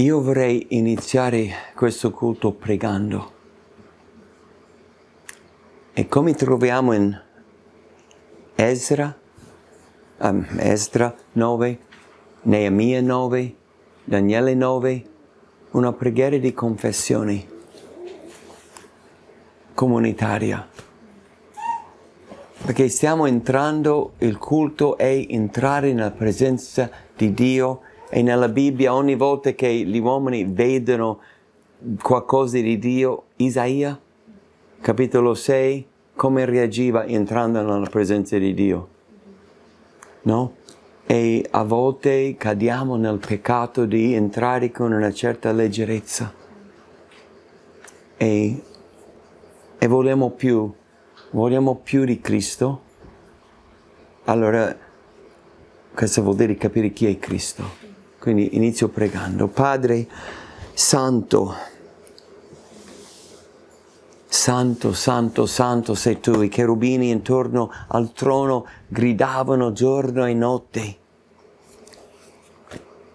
Io vorrei iniziare questo culto pregando. E come troviamo in Ezra, um, Ezra 9, Neemia 9, Daniele 9, una preghiera di confessione comunitaria. Perché stiamo entrando, il culto è entrare nella presenza di Dio e nella Bibbia ogni volta che gli uomini vedono qualcosa di Dio, Isaia, capitolo 6, come reagiva entrando nella presenza di Dio. No? E a volte cadiamo nel peccato di entrare con una certa leggerezza. E, e vogliamo più, vogliamo più di Cristo. Allora, questo vuol dire capire chi è Cristo. Quindi inizio pregando. Padre Santo, Santo, Santo, Santo sei tu. I cherubini intorno al trono gridavano giorno e notte.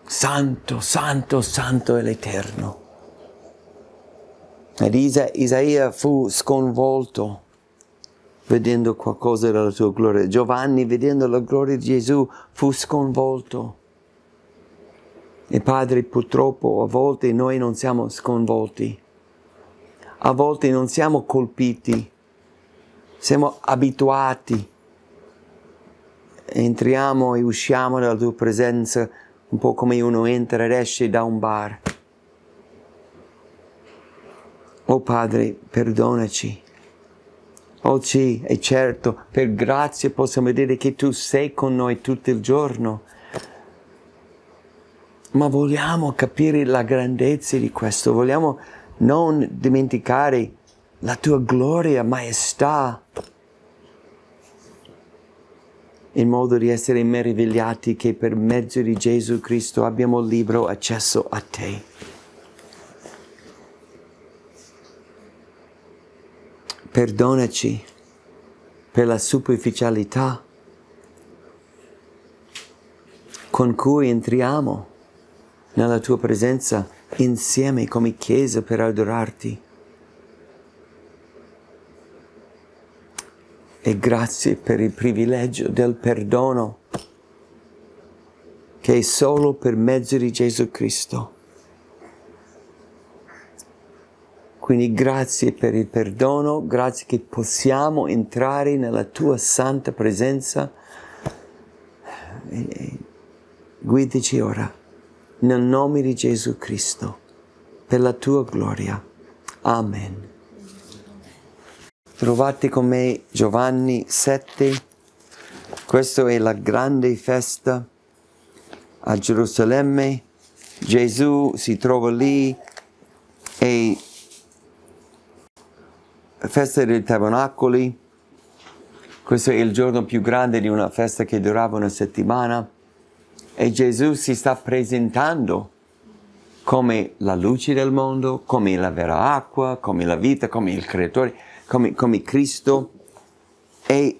Santo, Santo, Santo è l'Eterno. Ed Isa- Isaia fu sconvolto vedendo qualcosa della sua gloria. Giovanni, vedendo la gloria di Gesù, fu sconvolto. E Padre, purtroppo a volte noi non siamo sconvolti, a volte non siamo colpiti, siamo abituati. Entriamo e usciamo dalla tua presenza un po' come uno entra ed esce da un bar. Oh Padre, perdonaci. Oh sì, è certo, per grazia possiamo dire che tu sei con noi tutto il giorno ma vogliamo capire la grandezza di questo, vogliamo non dimenticare la tua gloria, maestà, in modo di essere meravigliati che per mezzo di Gesù Cristo abbiamo libero accesso a te. Perdonaci per la superficialità con cui entriamo nella tua presenza insieme come Chiesa per adorarti. E grazie per il privilegio del perdono che è solo per mezzo di Gesù Cristo. Quindi grazie per il perdono, grazie che possiamo entrare nella tua santa presenza. guidici ora nel nome di Gesù Cristo, per la tua gloria. Amen. Trovate con me Giovanni 7. Questa è la grande festa a Gerusalemme. Gesù si trova lì e festa dei tabernacoli. Questo è il giorno più grande di una festa che durava una settimana e Gesù si sta presentando come la luce del mondo, come la vera acqua, come la vita, come il creatore, come, come Cristo. E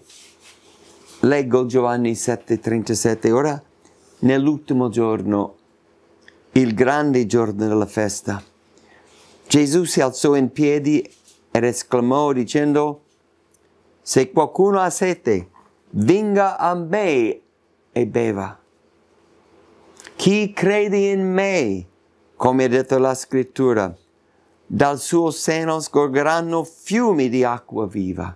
leggo Giovanni 7:37, ora nell'ultimo giorno, il grande giorno della festa, Gesù si alzò in piedi ed esclamò dicendo, se qualcuno ha sete, venga a me e beva chi crede in me, come ha detto la scrittura, dal suo seno scorgeranno fiumi di acqua viva.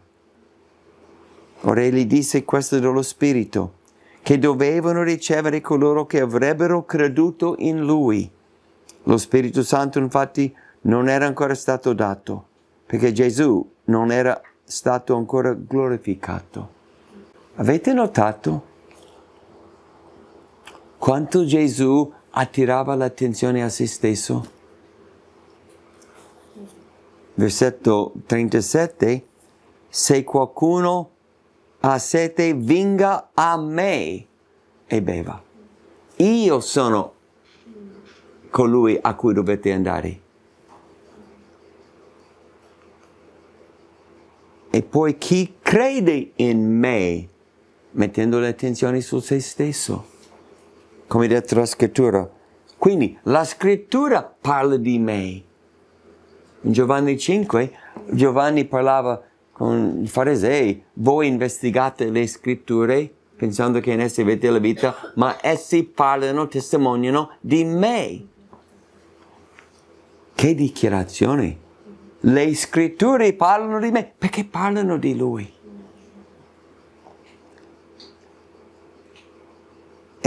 Ora egli disse questo dello Spirito, che dovevano ricevere coloro che avrebbero creduto in lui. Lo Spirito Santo infatti non era ancora stato dato, perché Gesù non era stato ancora glorificato. Avete notato? quanto Gesù attirava l'attenzione a se stesso. Versetto 37, se qualcuno ha sete, venga a me e beva. Io sono colui a cui dovete andare. E poi chi crede in me, mettendo l'attenzione su se stesso come detto la scrittura. Quindi la scrittura parla di me. In Giovanni 5 Giovanni parlava con i farisei, voi investigate le scritture pensando che in esse avete la vita, ma essi parlano, testimoniano di me. Che dichiarazione! Le scritture parlano di me perché parlano di lui.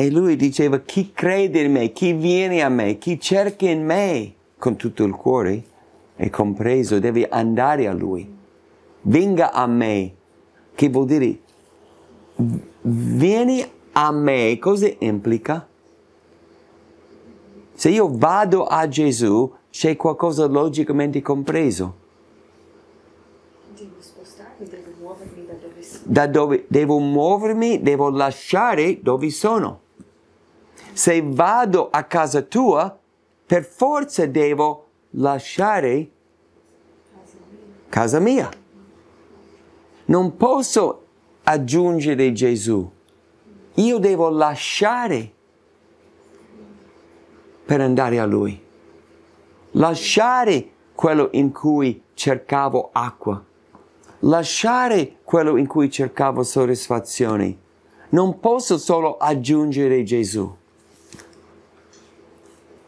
E lui diceva, chi crede in me, chi viene a me, chi cerca in me con tutto il cuore, è compreso, deve andare a lui. Venga a me, che vuol dire, vieni a me, cosa implica? Se io vado a Gesù, c'è qualcosa logicamente compreso. Devo spostarmi, devo muovermi da dove sono. Da dove devo muovermi, devo lasciare dove sono. Se vado a casa tua, per forza devo lasciare casa mia. Non posso aggiungere Gesù. Io devo lasciare per andare a Lui. Lasciare quello in cui cercavo acqua. Lasciare quello in cui cercavo soddisfazione. Non posso solo aggiungere Gesù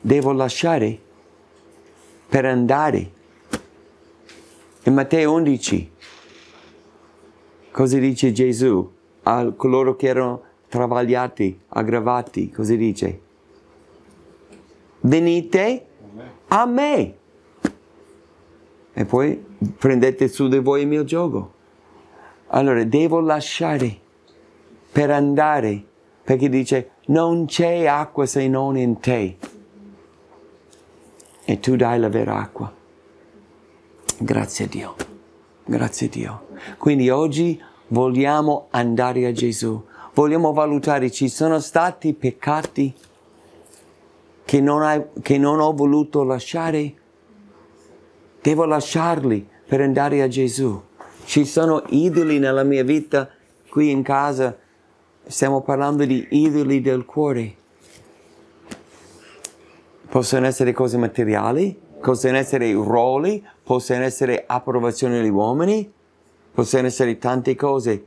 devo lasciare per andare. In Matteo 11, cosa dice Gesù a coloro che erano travagliati, aggravati? Cosa dice? Venite a me e poi prendete su di voi il mio gioco. Allora devo lasciare per andare, perché dice non c'è acqua se non in te e tu dai la vera acqua. Grazie a Dio, grazie a Dio. Quindi oggi vogliamo andare a Gesù, vogliamo valutare, ci sono stati peccati che non, hai, che non ho voluto lasciare, devo lasciarli per andare a Gesù. Ci sono idoli nella mia vita, qui in casa stiamo parlando di idoli del cuore possono essere cose materiali, possono essere ruoli, possono essere approvazioni degli uomini, possono essere tante cose,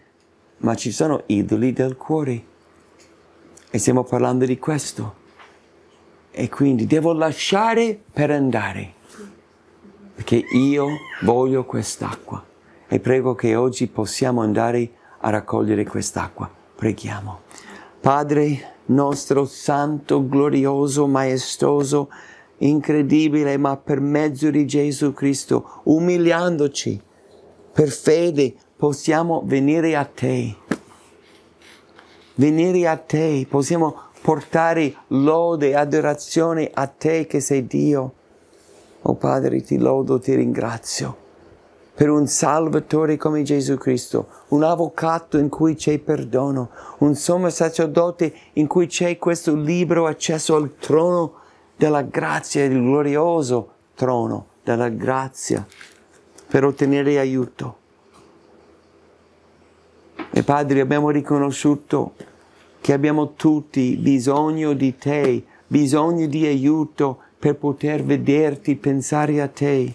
ma ci sono idoli del cuore. E stiamo parlando di questo. E quindi devo lasciare per andare, perché io voglio quest'acqua. E prego che oggi possiamo andare a raccogliere quest'acqua. Preghiamo. Padre nostro santo, glorioso, maestoso, incredibile, ma per mezzo di Gesù Cristo, umiliandoci per fede, possiamo venire a te. Venire a te, possiamo portare lode, adorazione a te che sei Dio. O oh Padre, ti lodo, ti ringrazio per un salvatore come Gesù Cristo, un avvocato in cui c'è perdono, un sommo sacerdote in cui c'è questo libero accesso al trono della grazia, il glorioso trono della grazia, per ottenere aiuto. E Padre, abbiamo riconosciuto che abbiamo tutti bisogno di te, bisogno di aiuto per poter vederti, pensare a te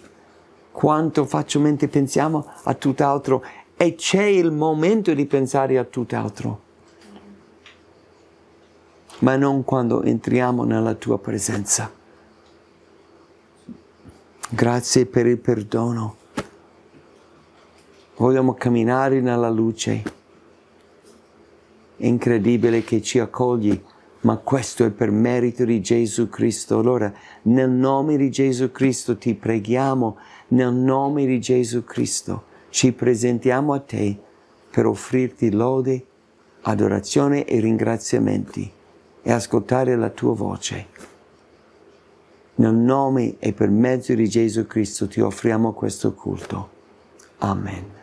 quanto facilmente pensiamo a tutt'altro e c'è il momento di pensare a tutt'altro, ma non quando entriamo nella tua presenza. Grazie per il perdono. Vogliamo camminare nella luce. È incredibile che ci accogli ma questo è per merito di Gesù Cristo. Allora, nel nome di Gesù Cristo ti preghiamo nel nome di Gesù Cristo ci presentiamo a te per offrirti lode, adorazione e ringraziamenti e ascoltare la tua voce. Nel nome e per mezzo di Gesù Cristo ti offriamo questo culto. Amen.